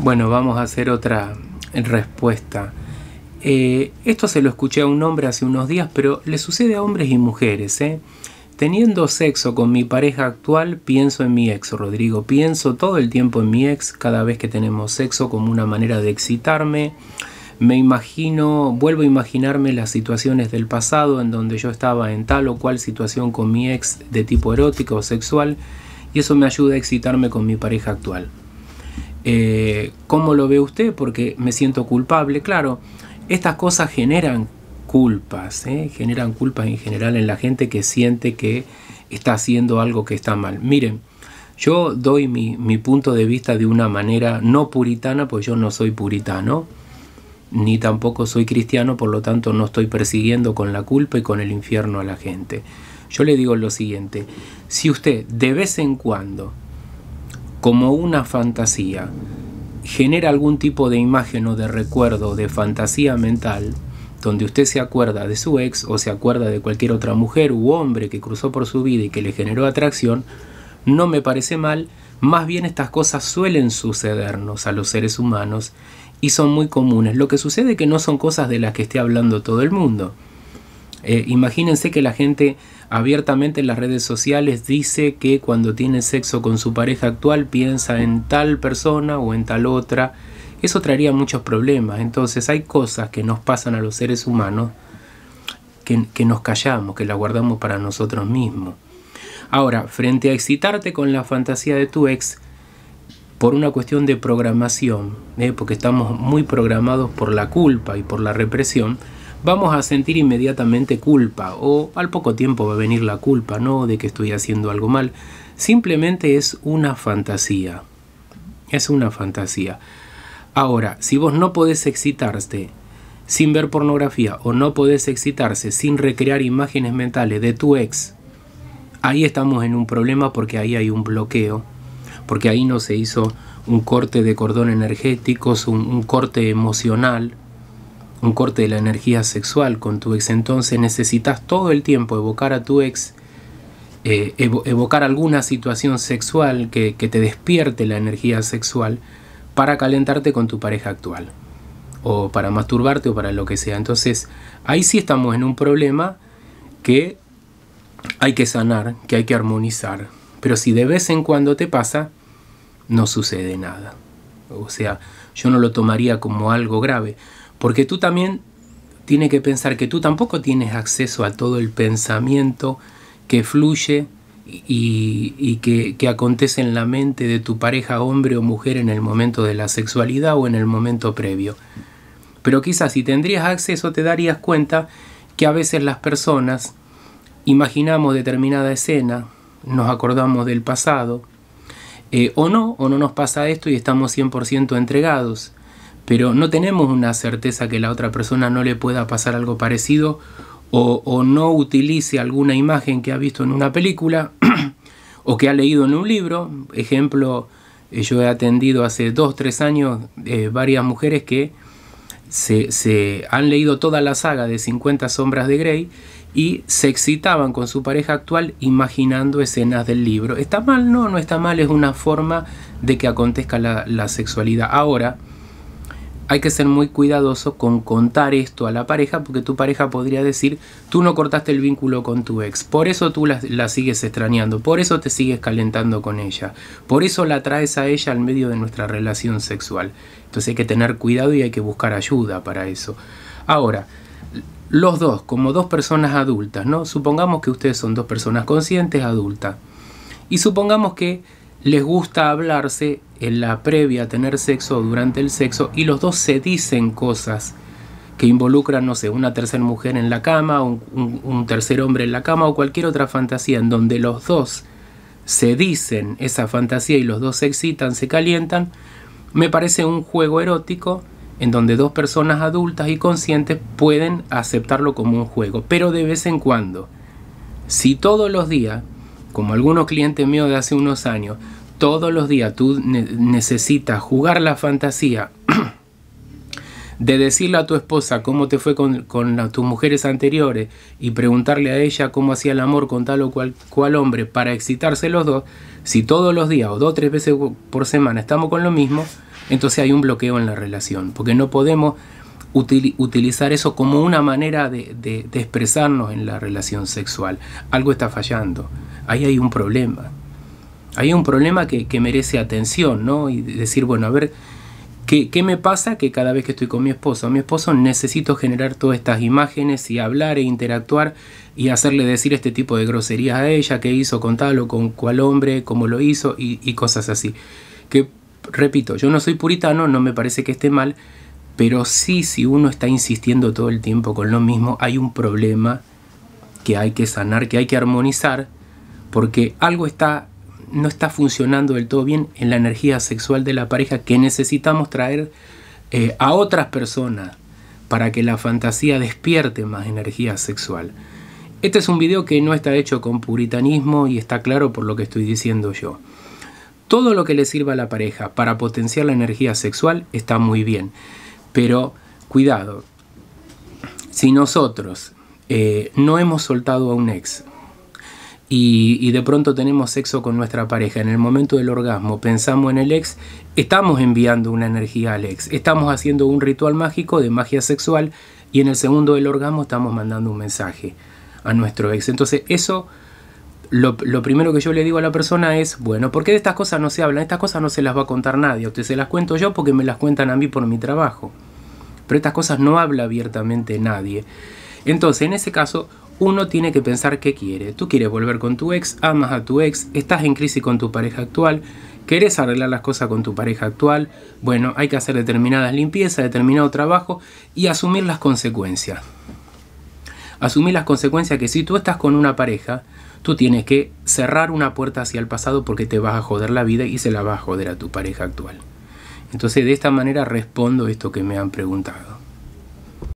Bueno, vamos a hacer otra respuesta. Eh, esto se lo escuché a un hombre hace unos días, pero le sucede a hombres y mujeres. ¿eh? Teniendo sexo con mi pareja actual, pienso en mi ex, Rodrigo. Pienso todo el tiempo en mi ex, cada vez que tenemos sexo, como una manera de excitarme. Me imagino, vuelvo a imaginarme las situaciones del pasado en donde yo estaba en tal o cual situación con mi ex de tipo erótico o sexual, y eso me ayuda a excitarme con mi pareja actual. Eh, ¿Cómo lo ve usted? Porque me siento culpable. Claro, estas cosas generan culpas, ¿eh? generan culpas en general en la gente que siente que está haciendo algo que está mal. Miren, yo doy mi, mi, punto de vista de una manera no puritana, pues yo no soy puritano, ni tampoco soy cristiano, por lo tanto no estoy persiguiendo con la culpa y con el infierno a la gente. Yo le digo lo siguiente, si usted de vez en cuando como una fantasía, genera algún tipo de imagen o de recuerdo, de fantasía mental, donde usted se acuerda de su ex o se acuerda de cualquier otra mujer u hombre que cruzó por su vida y que le generó atracción, no me parece mal, más bien estas cosas suelen sucedernos a los seres humanos y son muy comunes. Lo que sucede es que no son cosas de las que esté hablando todo el mundo. Eh, imagínense que la gente abiertamente en las redes sociales dice que cuando tiene sexo con su pareja actual piensa en tal persona o en tal otra. Eso traería muchos problemas. Entonces hay cosas que nos pasan a los seres humanos que, nos callamos, que las guardamos para nosotros mismos. Ahora, frente a excitarte con la fantasía de tu ex, por una cuestión de programación, ¿eh? porque estamos muy programados por la culpa y por la represión, vamos a sentir inmediatamente culpa o al poco tiempo va a venir la culpa, no de que estoy haciendo algo mal, simplemente es una fantasía. Es una fantasía. Ahora, si vos no podés excitarte sin ver pornografía o no podés excitarse sin recrear imágenes mentales de tu ex, ahí estamos en un problema porque ahí hay un bloqueo, porque ahí no se hizo un corte de cordón energético, un, un corte emocional, un corte de la energía sexual con tu ex, entonces necesitas todo el tiempo evocar a tu ex, eh, evocar alguna situación sexual que, que, te despierte la energía sexual para calentarte con tu pareja actual, o para masturbarte o para lo que sea. Entonces ahí sí estamos en un problema que hay que sanar, que hay que armonizar. Pero si de vez en cuando te pasa, no sucede nada. O sea, yo no lo tomaría como algo grave. Porque tú también tienes que pensar que tú tampoco tienes acceso a todo el pensamiento que fluye y, que, acontece en la mente de tu pareja, hombre o mujer, en el momento de la sexualidad o en el momento previo. Pero quizás si tendrías acceso te darías cuenta que a veces las personas imaginamos determinada escena, nos acordamos del pasado, eh, o no, o no nos pasa esto y estamos 100% entregados pero no tenemos una certeza que la otra persona no le pueda pasar algo parecido o, no utilice alguna imagen que ha visto en una película o que ha leído en un libro. Ejemplo, eh, yo he atendido hace 2-3 años eh, varias mujeres que se, han leído toda la saga de 50 sombras de Grey y se excitaban con su pareja actual imaginando escenas del libro. ¿Está mal? No, no está mal, es una forma de que acontezca la sexualidad. Ahora, hay que ser muy cuidadoso con contar esto a la pareja porque tu pareja podría decir, tú no cortaste el vínculo con tu ex, por eso tú la, sigues extrañando, por eso te sigues calentando con ella, por eso la traes a ella al medio de nuestra relación sexual. Entonces hay que tener cuidado y hay que buscar ayuda para eso. Ahora, los dos, como dos personas adultas, ¿no? Supongamos que ustedes son dos personas conscientes, adultas. Y supongamos que les gusta hablarse en la previa, tener sexo durante el sexo, y los dos se dicen cosas que involucran, no sé, una tercera mujer en la cama, un, un, tercer hombre en la cama o cualquier otra fantasía en donde los dos se dicen esa fantasía y los dos se excitan, se calientan, me parece un juego erótico en donde dos personas adultas y conscientes pueden aceptarlo como un juego, pero de vez en cuando. Si todos los días, como algunos clientes míos de hace unos años, todos los días tú necesitas jugar la fantasía de decirle a tu esposa cómo te fue con, tus mujeres anteriores y preguntarle a ella cómo hacía el amor con tal o cual, hombre para excitarse los dos, si todos los días o dos o tres veces por semana estamos con lo mismo, entonces hay un bloqueo en la relación, porque no podemos utilizar eso como una manera de, de expresarnos en la relación sexual. Algo está fallando, ahí hay un problema hay un problema que, merece atención, ¿no? Y decir, bueno, a ver, ¿qué, me pasa que cada vez que estoy con mi esposo? A Mi esposo necesito generar todas estas imágenes y hablar e interactuar y hacerle decir este tipo de groserías a ella, qué hizo con con cuál hombre, cómo lo hizo y cosas así. Que, repito, yo no soy puritano, no me parece que esté mal, pero sí si uno está insistiendo todo el tiempo con lo mismo, hay un problema que hay que sanar, que hay que armonizar, porque algo está no está funcionando del todo bien en la energía sexual de la pareja que necesitamos traer eh, a otras personas para que la fantasía despierte más energía sexual. Este es un video que no está hecho con puritanismo y está claro por lo que estoy diciendo yo. Todo lo que le sirva a la pareja para potenciar la energía sexual está muy bien, pero cuidado, si nosotros eh, no hemos soltado a un ex, y, de pronto tenemos sexo con nuestra pareja, en el momento del orgasmo pensamos en el ex, estamos enviando una energía al ex, estamos haciendo un ritual mágico de magia sexual y en el segundo del orgasmo estamos mandando un mensaje a nuestro ex. Entonces eso... Lo, primero que yo le digo a la persona es, bueno, ¿por qué de estas cosas no se hablan? Estas cosas no se las va a contar nadie. Usted se las cuento yo porque me las cuentan a mí por mi trabajo. Pero estas cosas no habla abiertamente nadie. Entonces, en ese caso, uno tiene que pensar qué quiere. Tú quieres volver con tu ex, amas a tu ex, estás en crisis con tu pareja actual, querés arreglar las cosas con tu pareja actual. Bueno, hay que hacer determinadas limpiezas, determinado trabajo y asumir las consecuencias. Asumir las consecuencias que si tú estás con una pareja, tú tienes que cerrar una puerta hacia el pasado porque te vas a joder la vida y se la vas a joder a tu pareja actual. Entonces de esta manera respondo esto que me han preguntado.